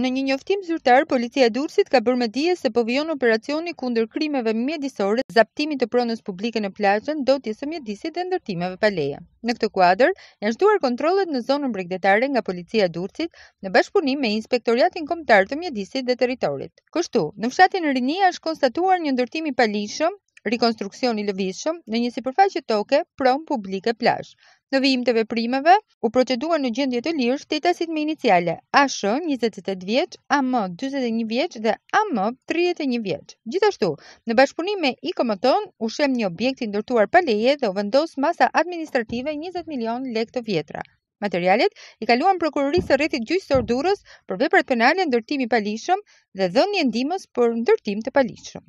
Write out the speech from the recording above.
Në një njoftim zyrtar, policia e Durrësit ka bërë me dije se po vijon operacioni kundër krimeve mjedisore, zaptimit të pronës publike në plazhën, dotjes së mjedisit dhe ndërtimeve pa leje. Në këtë kuadër, janë zhduar kontrollet në zonën bregdetare nga policia e Durrësit, në bashkëpunim me Inspektoratin Kombëtar të Mjedisit dhe Territorit. Kështu, në fshatin Rinia është konstatuar një ndërtim i palishëm, rekonstruksion i lëvishëm në një sipërfaqe toke prom publike plazh. Në vijim të veprimeve, u procedua në gjendje të lirë shtetasit me iniciale ASH 28 vjeç, AM 21 vjeç dhe AM 31 vjeç. Gjithashtu, në bashkëpunim me IKOMOTON, u shem një objekt i ndërtuar pa leje dhe u vendos masa administrative 20 milion lekë të vjetra. Materialet i kaluan prokurorisë së rrethit gjyqësor Durrës për veprat penale ndërtimi palishëm dhe dhënien ndimës për ndërtim të palishëm.